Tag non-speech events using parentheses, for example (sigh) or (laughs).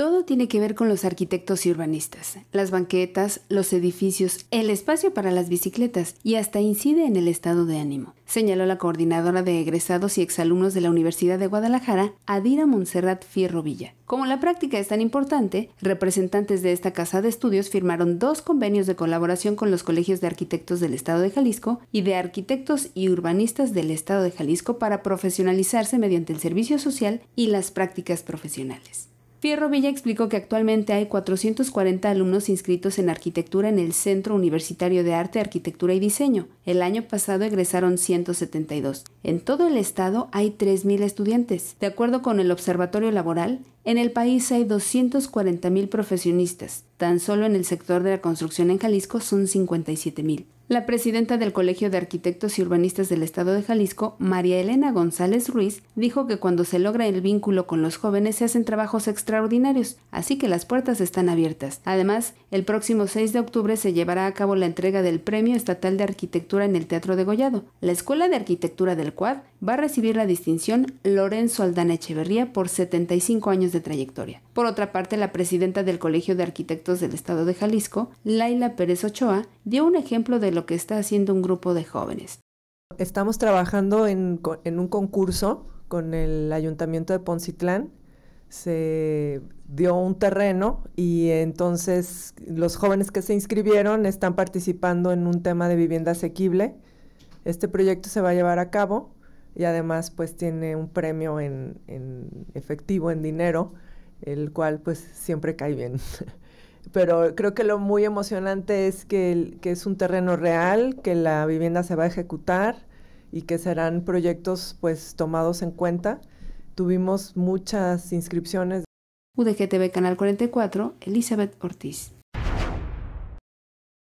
Todo tiene que ver con los arquitectos y urbanistas, las banquetas, los edificios, el espacio para las bicicletas y hasta incide en el estado de ánimo, señaló la coordinadora de egresados y exalumnos de la Universidad de Guadalajara, Adira Montserrat Fierro Villa. Como la práctica es tan importante, representantes de esta casa de estudios firmaron dos convenios de colaboración con los colegios de arquitectos del estado de Jalisco y de arquitectos y urbanistas del estado de Jalisco para profesionalizarse mediante el servicio social y las prácticas profesionales. Fierro Villa explicó que actualmente hay 440 alumnos inscritos en arquitectura en el Centro Universitario de Arte, Arquitectura y Diseño. El año pasado egresaron 172. En todo el estado hay 3.000 estudiantes. De acuerdo con el Observatorio Laboral, en el país hay 240.000 profesionistas. Tan solo en el sector de la construcción en Jalisco son 57.000 la presidenta del Colegio de Arquitectos y Urbanistas del Estado de Jalisco, María Elena González Ruiz, dijo que cuando se logra el vínculo con los jóvenes se hacen trabajos extraordinarios, así que las puertas están abiertas. Además, el próximo 6 de octubre se llevará a cabo la entrega del Premio Estatal de Arquitectura en el Teatro de Gollado. La Escuela de Arquitectura del CUAD va a recibir la distinción Lorenzo Aldana Echeverría por 75 años de trayectoria. Por otra parte, la presidenta del Colegio de Arquitectos del Estado de Jalisco, Laila Pérez Ochoa, dio un ejemplo de lo que está haciendo un grupo de jóvenes. Estamos trabajando en, un concurso con el ayuntamiento de Poncitlán. Se dio un terreno y entonces los jóvenes que se inscribieron están participando en un tema de vivienda asequible. Este proyecto se va a llevar a cabo y además pues tiene un premio en, en efectivo, en dinero, el cual pues siempre cae bien. (laughs) pero creo que lo muy emocionante es que, es un terreno real, que la vivienda se va a ejecutar y que serán proyectos pues tomados en cuenta. Tuvimos muchas inscripciones. UDGTV Canal 44, Elizabeth Ortiz.